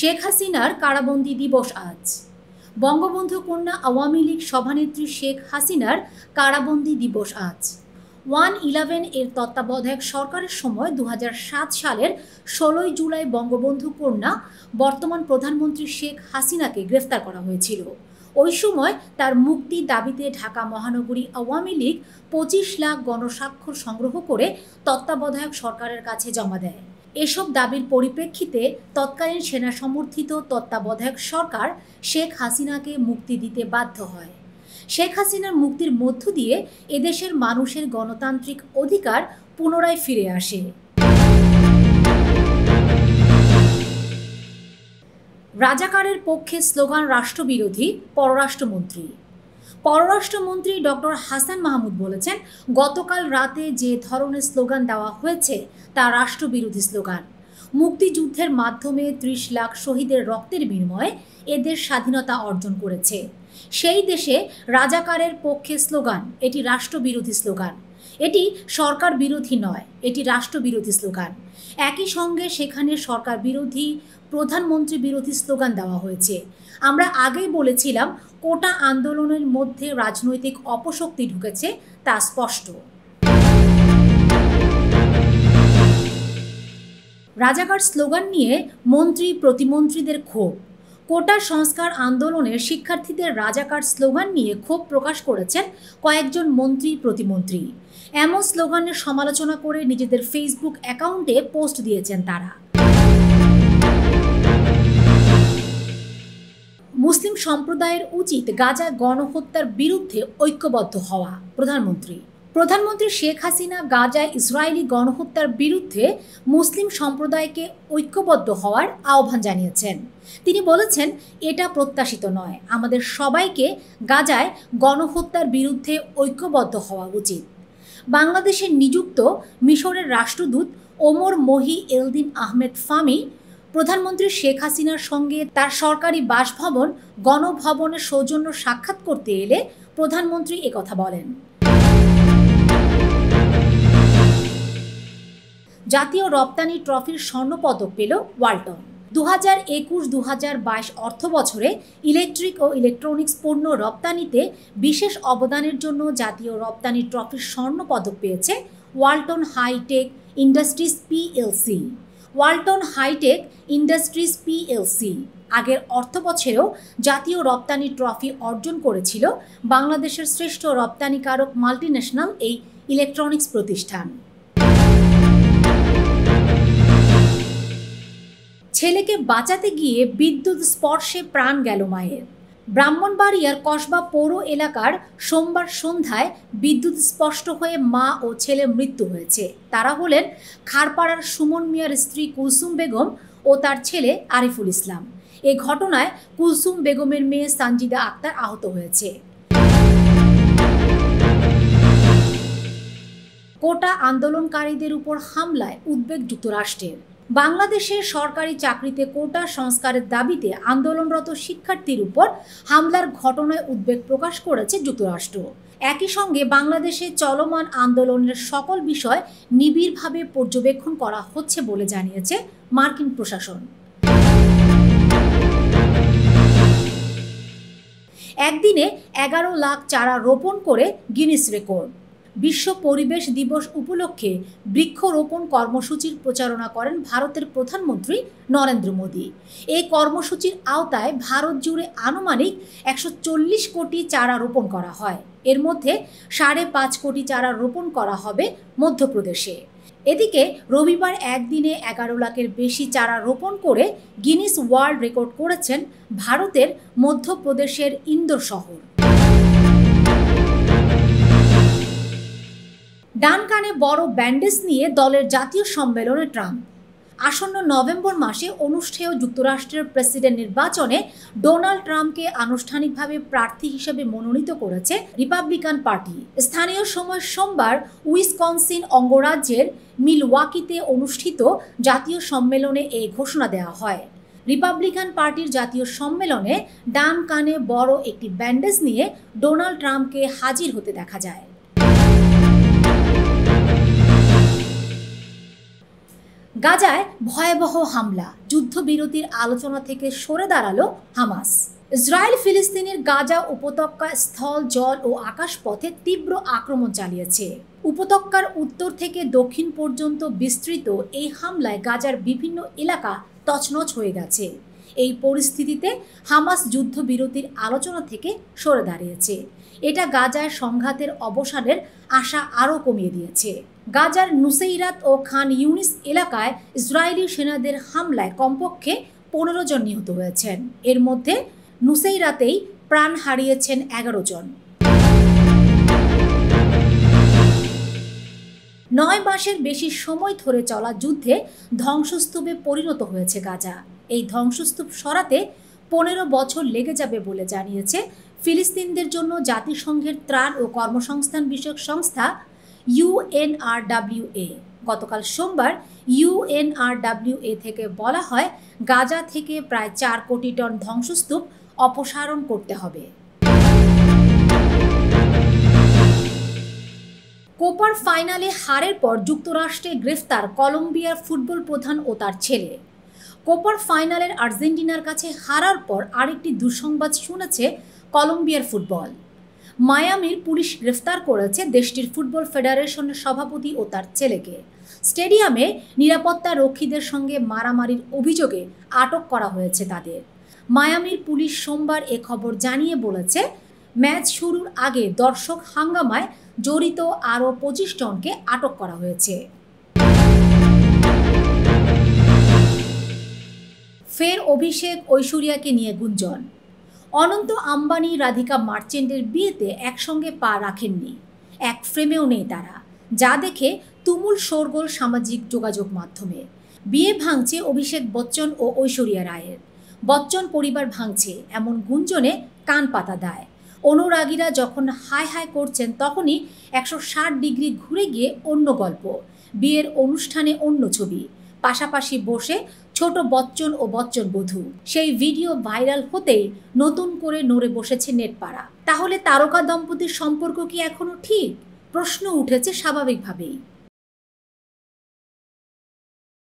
শেখ হাসিনার কারাবন্দী দিবস আজ বঙ্গবন্ধু কন্যা আওয়ামী লীগ সভানেত্রী শেখ হাসিনার কারাবন্দী দিবস আজ ওয়ান ইলেভেন এর তত্ত্বাবধায়ক সরকারের সময় দু সালের ষোলোই জুলাই বঙ্গবন্ধু কন্যা বর্তমান প্রধানমন্ত্রী শেখ হাসিনাকে গ্রেফতার করা হয়েছিল ওই সময় তার মুক্তি দাবিতে ঢাকা মহানগরী আওয়ামী লীগ পঁচিশ লাখ গণস্বাক্ষর সংগ্রহ করে তত্ত্বাবধায়ক সরকারের কাছে জমা দেয় এসব দাবির পরিপ্রেক্ষিতে তৎকালীন সেনা সমর্থিত তত্ত্বাবধায়ক সরকার শেখ হাসিনাকে মুক্তি দিতে বাধ্য হয় শেখ হাসিনার মুক্তির মধ্য দিয়ে এদেশের মানুষের গণতান্ত্রিক অধিকার পুনরায় ফিরে আসে রাজাকারের পক্ষে স্লোগান রাষ্ট্রবিরোধী পররাষ্ট্রমন্ত্রী পররাষ্ট্রমন্ত্রী ডক্টর হাসান মাহমুদ বলেছেন গতকাল রাতে যে ধরনের স্লোগান দেওয়া হয়েছে তা রাষ্ট্রবিরোধী স্লোগান মুক্তিযুদ্ধের মাধ্যমে ত্রিশ লাখ শহীদের রক্তের বিনিময়ে এদের স্বাধীনতা অর্জন করেছে সেই দেশে রাজাকারের পক্ষে স্লোগান এটি রাষ্ট্রবিরোধী স্লোগান এটি সরকার বিরোধী নয় এটি রাষ্ট্রবিরোধী স্লোগান একই সঙ্গে সেখানে সরকার বিরোধী প্রধানমন্ত্রী বিরোধী স্লোগান দেওয়া হয়েছে আমরা আগেই বলেছিলাম কোটা আন্দোলনের মধ্যে রাজনৈতিক অপশক্তি ঢুকেছে তা স্পষ্ট রাজাকার স্লোগান নিয়ে মন্ত্রী প্রতিমন্ত্রীদের ক্ষোভ কোটা সংস্কার আন্দোলনের শিক্ষার্থীদের রাজাকার স্লোগান নিয়ে ক্ষোভ প্রকাশ করেছেন কয়েকজন মন্ত্রী প্রতিমন্ত্রী এমন স্লোগানের সমালোচনা করে নিজেদের ফেসবুক অ্যাকাউন্টে পোস্ট দিয়েছেন তারা মুসলিম সম্প্রদায়ের উচিত গাজা গণহত্যার বিরুদ্ধে ঐক্যবদ্ধ হওয়া প্রধানমন্ত্রী প্রধানমন্ত্রী শেখ হাসিনা গাজায় ইসরায়েলি গণহত্যার বিরুদ্ধে মুসলিম সম্প্রদায়কে ঐক্যবদ্ধ হওয়ার আহ্বান জানিয়েছেন তিনি বলেছেন এটা প্রত্যাশিত নয় আমাদের সবাইকে গাজায় গণহত্যার বিরুদ্ধে ঐক্যবদ্ধ হওয়া উচিত বাংলাদেশে নিযুক্ত মিশরের রাষ্ট্রদূত ওমর মহি এলদিন আহমেদ ফামি প্রধানমন্ত্রী শেখ হাসিনার সঙ্গে তার সরকারি বাসভবন গণভবনের সৌজন্য সাক্ষাৎ করতে এলে প্রধানমন্ত্রী একথা বলেন জাতীয় রপ্তানি ট্রফির স্বর্ণপদক পেল ওয়ালটন দু হাজার একুশ দু হাজার বাইশ অর্থ বছরে ইলেকট্রিক ও ইলেকট্রনিক্স পণ্য রপ্তানিতে বিশেষ অবদানের জন্য জাতীয় রপ্তানি ট্রফির স্বর্ণপদক পেয়েছে Walton hi tech industries PLC Walton hi tech industries PLC আগের অর্থ বছরেও জাতীয় রপ্তানি ট্রফি অর্জন করেছিল বাংলাদেশের শ্রেষ্ঠ রপ্তানিকারক মাল্টিন্যাশনাল এই ইলেকট্রনিক্স প্রতিষ্ঠান ছেলেকে বাঁচাতে গিয়ে বিদ্যুৎ স্পর্শে প্রাণ গেল মায়ের ব্রাহ্মণবাড়িয়ার কসবা পৌর এলাকার সোমবার সন্ধ্যায় বিদ্যুৎ স্পষ্ট হয়ে মা ও ছেলে মৃত্যু হয়েছে তারা হলেন খারপাড়ার সুমন মিয়ার স্ত্রী কুলসুম বেগম ও তার ছেলে আরিফুল ইসলাম এ ঘটনায় কুলসুম বেগমের মেয়ে সানজিদা আক্তার আহত হয়েছে কোটা আন্দোলনকারীদের উপর হামলায় উদ্বেগ যুক্তরাষ্ট্রের বাংলাদেশে সরকারি চাকরিতে কোটা সংস্কারের দাবিতে আন্দোলনরত শিক্ষার্থীর উপর হামলার ঘটনায় উদ্বেগ প্রকাশ করেছে যুক্তরাষ্ট্র একই সঙ্গে বাংলাদেশে চলমান আন্দোলনের সকল বিষয় নিবিড়ভাবে পর্যবেক্ষণ করা হচ্ছে বলে জানিয়েছে মার্কিন প্রশাসন একদিনে এগারো লাখ চারা রোপণ করে গিনিস রেকর্ড বিশ্ব পরিবেশ দিবস উপলক্ষে বৃক্ষরোপণ কর্মসূচির প্রচারণা করেন ভারতের প্রধানমন্ত্রী নরেন্দ্র মোদী এই কর্মসূচির আওতায় ভারত জুড়ে আনুমানিক একশো কোটি চারা রোপণ করা হয় এর মধ্যে সাড়ে পাঁচ কোটি চারা রোপণ করা হবে মধ্যপ্রদেশে এদিকে রবিবার একদিনে এগারো লাখের বেশি চারা রোপণ করে গিনিস ওয়ার্ল্ড রেকর্ড করেছেন ভারতের মধ্যপ্রদেশের ইন্দোর শহর ডান কানে বড় ব্যান্ডেজ নিয়ে দলের জাতীয় সম্মেলনে ট্রাম্প আসন্ন নভেম্বর মাসে অনুষ্ঠেয় যুক্তরাষ্ট্রের প্রেসিডেন্ট নির্বাচনে ডোনাল্ড ট্রাম্পকে আনুষ্ঠানিকভাবে প্রার্থী হিসেবে মনোনীত করেছে রিপাবলিকান পার্টি স্থানীয় সময় সোমবার উইসকনসিন অঙ্গরাজ্যের মিলওয়াকিতে অনুষ্ঠিত জাতীয় সম্মেলনে এই ঘোষণা দেওয়া হয় রিপাবলিকান পার্টির জাতীয় সম্মেলনে ডান কানে বড় একটি ব্যান্ডেজ নিয়ে ডোনাল্ড ট্রাম্পকে হাজির হতে দেখা যায় গাজায় ভয়াবহ হামলা যুদ্ধবিরতির আলোচনা থেকে সরে দাঁড়ালো হামাস ইসরায়েল ফিলিস্তিনের গাজা উপত্যকা স্থল জল ও আকাশ পথে তীব্র আক্রমণ চালিয়েছে উপত্যকার উত্তর থেকে দক্ষিণ পর্যন্ত বিস্তৃত এই হামলায় গাজার বিভিন্ন এলাকা তছনছ হয়ে গেছে এই পরিস্থিতিতে হামাস যুদ্ধবিরতির আলোচনা থেকে সরে দাঁড়িয়েছে এটা গাজায় সংঘাতের অবসানের আশা আরও কমিয়ে দিয়েছে গাজার নুসেইরাত ও খান ইউনিস এলাকায় ইসরায়েলি সেনাদের হামলায় কমপক্ষে পনেরো জন নিহত হয়েছেন এর মধ্যে নুসেইরাতেই প্রাণ হারিয়েছেন এগারো জন নয় মাসের বেশি সময় ধরে চলা যুদ্ধে ধ্বংসস্তূপে পরিণত হয়েছে গাজা এই ধ্বংসস্তূপ সরাতে পনেরো বছর লেগে যাবে বলে জানিয়েছে ফিলিস্তিনদের জন্য জাতিসংঘের ত্রাণ ও কর্মসংস্থান বিষয়ক সংস্থা ইউএনআরডাব্লিউএ গতকাল সোমবার ইউএনআরডাব্লিউএ থেকে বলা হয় গাজা থেকে প্রায় চার কোটি টন ধ্বংসস্তূপ অপসারণ করতে হবে কোপার ফাইনালে হারের পর যুক্তরাষ্ট্রে গ্রেফতার কলম্বিয়ার ফুটবল প্রধান ও তার ছেলে কোপার ফাইনালের আর্জেন্টিনার কাছে হারার পর আরেকটি দুঃসংবাদ শুনেছে কলম্বিয়ার ফুটবল মায়ামির পুলিশ গ্রেফতার করেছে দেশটির ফুটবল ফেডারেশনের সভাপতি ও তার ছেলেকে স্টেডিয়ামে নিরাপত্তা রক্ষীদের সঙ্গে মারামারির অভিযোগে আটক করা হয়েছে তাদের মায়ামির পুলিশ সোমবার এ খবর জানিয়ে বলেছে ম্যাচ শুরুর আগে দর্শক হাঙ্গামায় জড়িত আরও পঁচিশ জনকে আটক করা হয়েছে ফের অভিষেক ঐশ্বরিয়াকে নিয়ে গুঞ্জন অনন্ত আম্বানি রাধিকা মার্চেন্টের বিয়েতে একসঙ্গে পা রাখেননি এক ফ্রেমেও নেই তারা যা দেখে তুমুল শোরগোল সামাজিক যোগাযোগ মাধ্যমে বিয়ে ভাঙছে অভিষেক বচ্চন ও ঐশ্বরিয়া রায়ের বচ্চন পরিবার ভাঙছে এমন গুঞ্জনে কান পাতা দেয় অনুরাগীরা যখন হাই হাই করছেন তখনই একশো ডিগ্রি ঘুরে গিয়ে অন্য গল্প বিয়ের অনুষ্ঠানে অন্য ছবি পাশাপাশি বসে ছোট বচ্চন ও বচ্চন বধূ সেই ভিডিও ভাইরাল হতেই নতুন করে নড়ে বসেছে নেটপাড়া তাহলে তারকা দম্পতির সম্পর্ক কি এখনও ঠিক প্রশ্ন উঠেছে স্বাভাবিকভাবেই